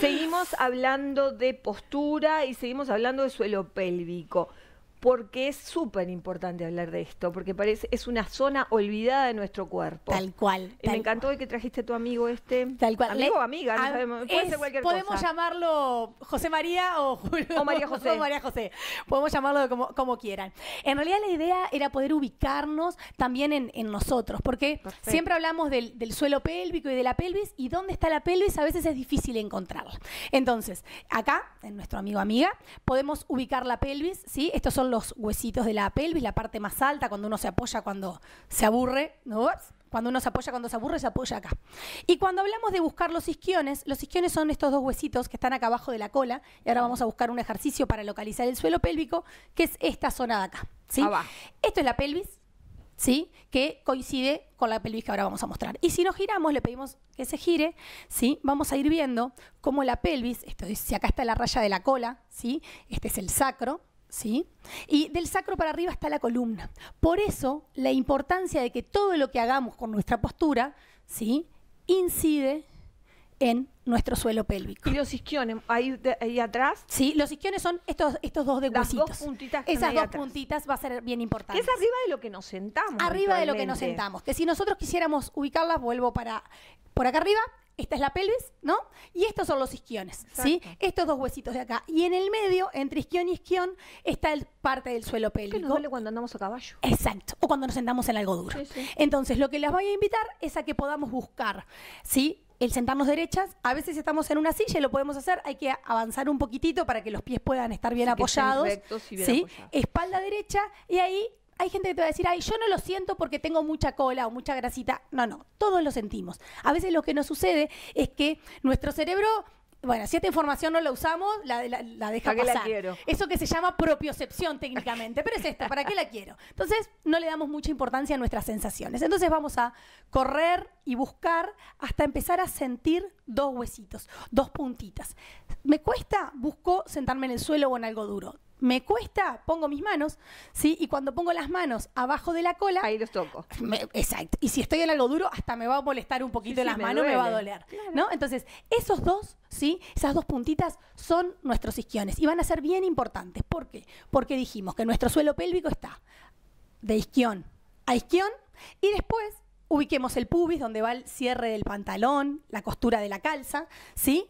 Seguimos hablando de postura y seguimos hablando de suelo pélvico porque es súper importante hablar de esto, porque parece es una zona olvidada de nuestro cuerpo. Tal cual. Eh, me encantó que trajiste a tu amigo este. Tal cual. Amigo o amiga, no sabemos, puede ser cualquier podemos llamarlo José María o Julio. O María José. Podemos llamarlo como, quieran. En realidad la idea era poder ubicarnos también en, nosotros, porque siempre hablamos del, suelo pélvico y de la pelvis, y dónde está la pelvis a veces es difícil encontrarla. Entonces, acá, en nuestro amigo amiga, podemos ubicar la pelvis, ¿sí? Estos son los los huesitos de la pelvis, la parte más alta, cuando uno se apoya cuando se aburre, ¿no? Cuando uno se apoya cuando se aburre, se apoya acá. Y cuando hablamos de buscar los isquiones, los isquiones son estos dos huesitos que están acá abajo de la cola. Y ahora vamos a buscar un ejercicio para localizar el suelo pélvico, que es esta zona de acá. ¿sí? Esto es la pelvis, ¿sí? que coincide con la pelvis que ahora vamos a mostrar. Y si nos giramos, le pedimos que se gire, ¿sí? vamos a ir viendo cómo la pelvis, esto es, si acá está la raya de la cola, ¿sí? este es el sacro, ¿Sí? Y del sacro para arriba está la columna. Por eso la importancia de que todo lo que hagamos con nuestra postura, ¿sí? Incide en nuestro suelo pélvico. ¿Y los isquiones ahí, atrás? Sí, los isquiones son estos, estos dos de Las Dos puntitas Esas dos puntitas va a ser bien importante. Es arriba de lo que nos sentamos. Arriba de lo que nos sentamos. Que si nosotros quisiéramos ubicarlas, vuelvo para por acá arriba, esta es la pelvis, ¿no? Y estos son los isquiones, ¿sí? Estos dos huesitos de acá. Y en el medio, entre isquión y isquión, está el parte del suelo pélvico. Que nos duele cuando andamos a caballo. Exacto, o cuando nos sentamos en algo duro. Entonces, lo que les voy a invitar es a que podamos buscar, ¿sí? El sentarnos derechas, a veces estamos en una silla y lo podemos hacer, hay que avanzar un poquitito para que los pies puedan estar bien apoyados. Rectos y bien ¿sí? Espalda derecha y ahí hay gente que te va a decir, ay, yo no lo siento porque tengo mucha cola o mucha grasita. No, no, todos lo sentimos. A veces lo que nos sucede es que nuestro cerebro bueno, si esta información no la usamos, la, la, deja ¿Para pasar. Qué la quiero? Eso que se llama propiocepción técnicamente, pero es esta, ¿para qué la quiero? Entonces, no le damos mucha importancia a nuestras sensaciones. Entonces, vamos a correr y buscar hasta empezar a sentir dos huesitos, dos puntitas. ¿Me cuesta? Busco sentarme en el suelo o en algo duro me cuesta, pongo mis manos, ¿sí? Y cuando pongo las manos abajo de la cola. Ahí los toco. exacto. Y si estoy en algo duro, hasta me va a molestar un poquito las manos, me va a doler. ¿No? Entonces, esos dos, ¿sí? Esas dos puntitas son nuestros isquiones y van a ser bien importantes. ¿Por qué? Porque dijimos que nuestro suelo pélvico está de isquión a isquión y después ubiquemos el pubis, donde va el cierre del pantalón, la costura de la calza, ¿sí?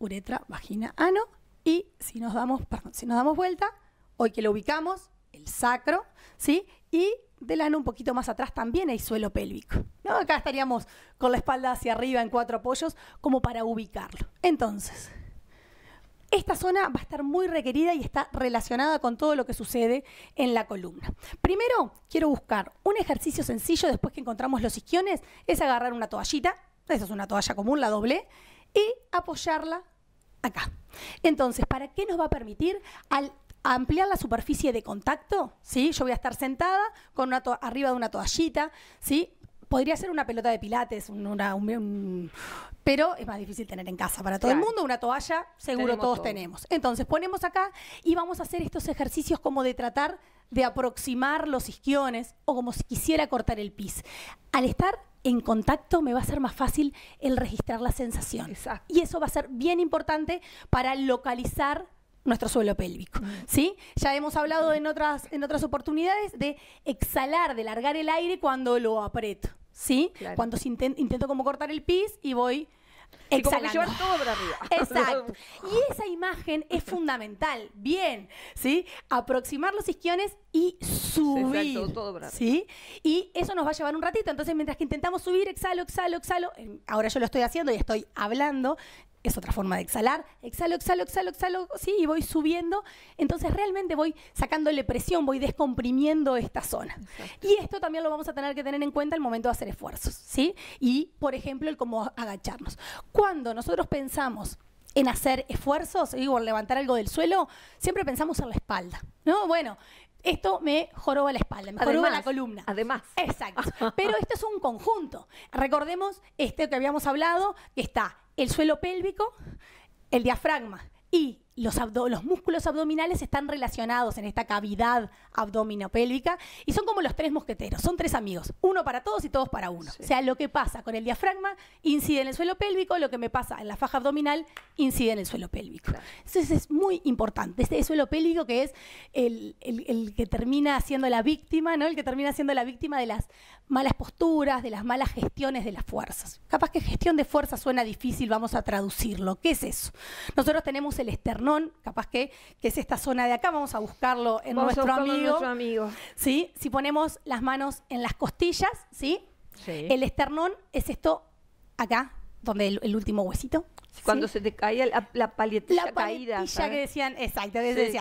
Uretra, vagina, ano y si nos damos, si nos damos vuelta, hoy que lo ubicamos, el sacro, ¿sí? Y del un poquito más atrás también hay suelo pélvico. ¿no? Acá estaríamos con la espalda hacia arriba en cuatro apoyos como para ubicarlo. Entonces, esta zona va a estar muy requerida y está relacionada con todo lo que sucede en la columna. Primero, quiero buscar un ejercicio sencillo después que encontramos los isquiones, es agarrar una toallita, esa es una toalla común, la doble, y apoyarla acá. Entonces, ¿para qué nos va a permitir? Al ampliar la superficie de contacto, ¿sí? Yo voy a estar sentada con una arriba de una toallita, ¿sí? podría ser una pelota de pilates, una, pero es más difícil tener en casa para todo el mundo. Una toalla, seguro todos tenemos. Entonces ponemos acá y vamos a hacer estos ejercicios como de tratar de aproximar los isquiones o como si quisiera cortar el pis. Al estar en contacto me va a ser más fácil el registrar la sensación. Y eso va a ser bien importante para localizar nuestro suelo pélvico. ¿sí? Ya hemos hablado en otras, en otras oportunidades de exhalar, de largar el aire cuando lo aprieto. ¿sí? Cuando intento como cortar el pis y voy exhalar. Como llevar todo para arriba. Exacto. Y esa imagen es fundamental. Bien, ¿sí? Aproximar los isquiones y subir. Exacto, todo ¿Sí? Y eso nos va a llevar un ratito. Entonces, mientras que intentamos subir, exhalo, exhalo, exhalo. Ahora yo lo estoy haciendo y estoy hablando es otra forma de exhalar. Exhalo, exhalo, exhalo, exhalo, sí, y voy subiendo. Entonces realmente voy sacándole presión, voy descomprimiendo esta zona. Y esto también lo vamos a tener que tener en cuenta al momento de hacer esfuerzos, ¿sí? Y, por ejemplo, el cómo agacharnos. Cuando nosotros pensamos en hacer esfuerzos, digo, levantar algo del suelo, siempre pensamos en la espalda, ¿no? Bueno, esto me joroba la espalda, me joroba la columna. Además. Exacto. Pero esto es un conjunto. Recordemos este que habíamos hablado, que está el suelo pélvico, el diafragma y los, músculos abdominales están relacionados en esta cavidad abdominopélvica y son como los tres mosqueteros, son tres amigos, uno para todos y todos para uno. O sea, lo que pasa con el diafragma incide en el suelo pélvico, lo que me pasa en la faja abdominal incide en el suelo pélvico. Eso es muy importante, este suelo pélvico que es el, que termina siendo la víctima, ¿no? el que termina siendo la víctima de las malas posturas, de las malas gestiones de las fuerzas. Capaz que gestión de fuerza suena difícil, vamos a traducirlo. ¿Qué es eso? Nosotros tenemos el externo capaz que, es esta zona de acá, vamos a buscarlo en nuestro amigo. ¿Sí? Si ponemos las manos en las costillas, ¿sí? El esternón es esto acá, donde el último huesito, cuando se te caía la, paletilla la caída. La que decían, exacto,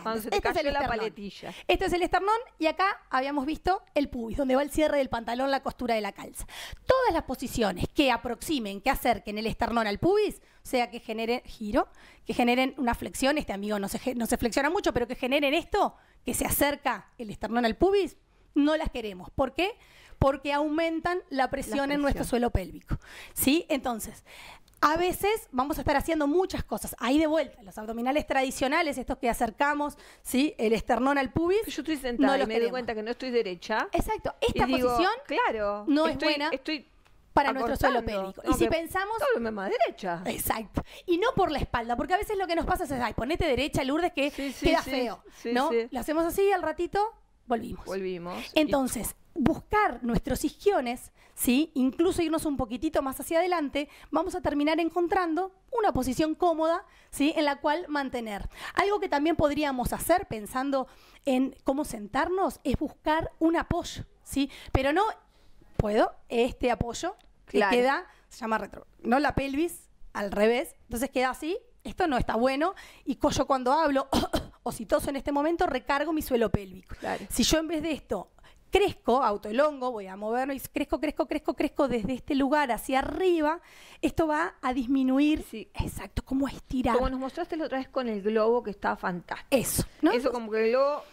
Cuando se te este la paletilla. Esto es el esternón y acá habíamos visto el pubis, donde va el cierre del pantalón, la costura de la calza. Todas las posiciones que aproximen, que acerquen el esternón al pubis, o sea, que generen giro, que generen una flexión, este amigo no se, no se flexiona mucho, pero que generen esto, que se acerca el esternón al pubis, no las queremos. ¿Por qué? Porque aumentan la presión, la presión, en nuestro suelo pélvico. ¿Sí? Entonces, a veces vamos a estar haciendo muchas cosas. Ahí de vuelta, los abdominales tradicionales, estos que acercamos, ¿sí? El esternón al pubis. Yo estoy sentada y me doy cuenta que no estoy derecha. Exacto. Esta posición claro, no es buena. Estoy para nuestro suelo pélvico. y si pensamos. Todo más derecha. Exacto. Y no por la espalda, porque a veces lo que nos pasa es, ay, ponete derecha, Lourdes, que queda feo. ¿No? Lo hacemos así al ratito, volvimos. Volvimos. Entonces, buscar nuestros isquiones, ¿sí? incluso irnos un poquitito más hacia adelante, vamos a terminar encontrando una posición cómoda ¿sí? en la cual mantener. Algo que también podríamos hacer pensando en cómo sentarnos es buscar un apoyo, ¿sí? pero no puedo este apoyo que queda, se llama retro, no la pelvis al revés, entonces queda así, esto no está bueno y yo cuando hablo... o en este momento, recargo mi suelo pélvico. Si yo en vez de esto crezco, auto voy a moverlo y crezco, crezco, crezco, crezco desde este lugar hacia arriba, esto va a disminuir, exacto, como estirar. Como nos mostraste la otra vez con el globo que está fantástico. Eso, ¿no? Eso como que el globo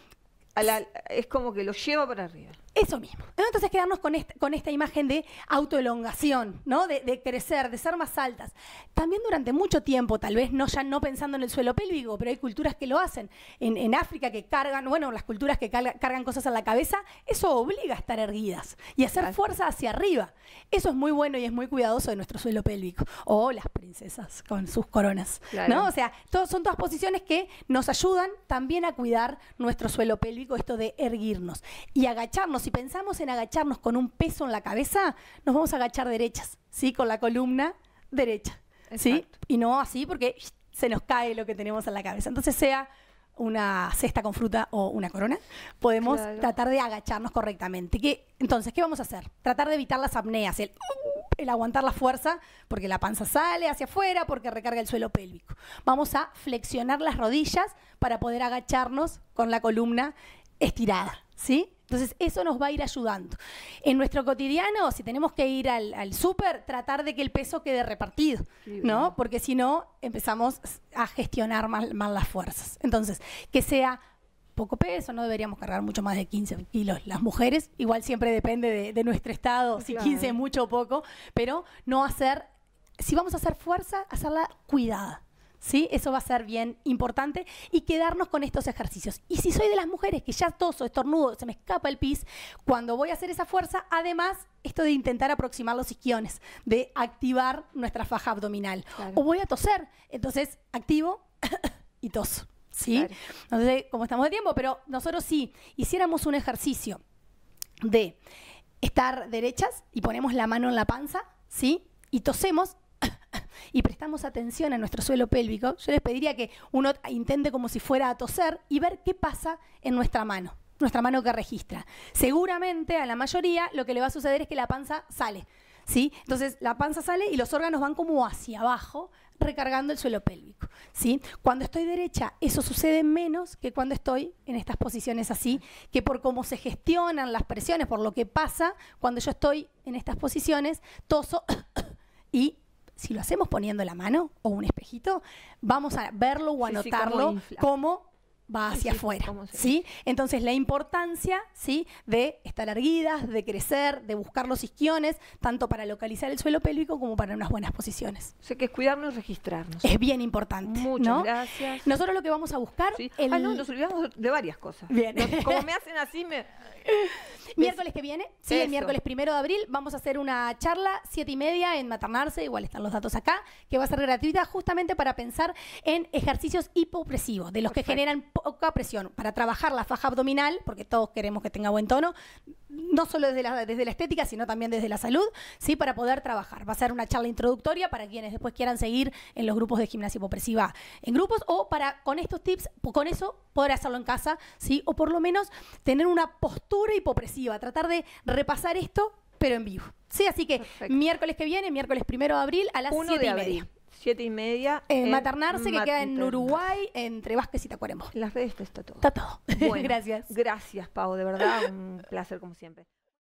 es como que lo lleva para arriba. Eso mismo. Entonces quedarnos con esta, imagen de autoelongación, ¿no? De, crecer, de ser más altas. También durante mucho tiempo, tal vez no ya no pensando en el suelo pélvico, pero hay culturas que lo hacen. En, África que cargan, bueno, las culturas que cargan cosas en la cabeza, eso obliga a estar erguidas y hacer fuerza hacia arriba. Eso es muy bueno y es muy cuidadoso de nuestro suelo pélvico. O las princesas con sus coronas, O sea, son todas posiciones que nos ayudan también a cuidar nuestro suelo pélvico, esto de erguirnos y agacharnos si pensamos en agacharnos con un peso en la cabeza, nos vamos a agachar derechas, ¿sí? Con la columna derecha, ¿sí? Y no así porque se nos cae lo que tenemos en la cabeza. Entonces, sea una cesta con fruta o una corona, podemos tratar de agacharnos correctamente. entonces, ¿qué vamos a hacer? Tratar de evitar las apneas, el aguantar la fuerza, porque la panza sale hacia afuera, porque recarga el suelo pélvico. Vamos a flexionar las rodillas para poder agacharnos con la columna estirada. ¿sí? Entonces, eso nos va a ir ayudando. En nuestro cotidiano, si tenemos que ir al, súper, tratar de que el peso quede repartido, ¿no? Porque si no, empezamos a gestionar mal, las fuerzas. Entonces, que sea poco peso, no deberíamos cargar mucho más de 15 kilos. Las mujeres, igual siempre depende de, nuestro estado, si 15 es mucho o poco, pero no hacer, si vamos a hacer fuerza, hacerla cuidada. ¿sí? Eso va a ser bien importante y quedarnos con estos ejercicios. Y si soy de las mujeres que ya toso, estornudo, se me escapa el pis, cuando voy a hacer esa fuerza, además, esto de intentar aproximar los isquiones, de activar nuestra faja abdominal. O voy a toser, entonces activo y toso. ¿Sí? No sé cómo estamos de tiempo, pero nosotros sí hiciéramos un ejercicio de estar derechas y ponemos la mano en la panza, ¿sí? Y tosemos y prestamos atención a nuestro suelo pélvico, yo les pediría que uno intente como si fuera a toser y ver qué pasa en nuestra mano nuestra mano que registra. Seguramente a la mayoría lo que le va a suceder es que la panza sale, ¿sí? Entonces la panza sale y los órganos van como hacia abajo, recargando el suelo pélvico, ¿sí? Cuando estoy derecha, eso sucede menos que cuando estoy en estas posiciones así, que por cómo se gestionan las presiones, por lo que pasa cuando yo estoy en estas posiciones, toso y si lo hacemos poniendo la mano o un espejito, vamos a verlo o anotarlo como, va hacia afuera, ¿sí? Entonces la importancia, ¿sí? De estar erguidas, de crecer, de buscar los isquiones, tanto para localizar el suelo pélvico como para unas buenas posiciones. O que es cuidarnos, registrarnos. Es bien importante, Muchas gracias. Nosotros lo que vamos a buscar... Sí. Ah, nos olvidamos de varias cosas. Bien. como me hacen así, me... Miércoles que viene, sí, el miércoles primero de abril, vamos a hacer una charla, siete y media, en Maternarse, igual están los datos acá, que va a ser gratuita justamente para pensar en ejercicios hipopresivos, de los que generan poca presión para trabajar la faja abdominal, porque todos queremos que tenga buen tono, no solo desde la, desde la estética, sino también desde la salud, ¿sí? para poder trabajar. Va a ser una charla introductoria para quienes después quieran seguir en los grupos de gimnasia hipopresiva en grupos o para con estos tips, con eso poder hacerlo en casa, ¿sí? o por lo menos tener una postura hipopresiva, tratar de repasar esto, pero en vivo. Sí, así que miércoles que viene, miércoles primero de abril a las 7 y media. Siete y media. maternarse, que queda en Uruguay, entre Vázquez y Tacuarembó. En las redes está todo. Está todo. Bueno, gracias. Gracias, Pau, de verdad, un placer como siempre.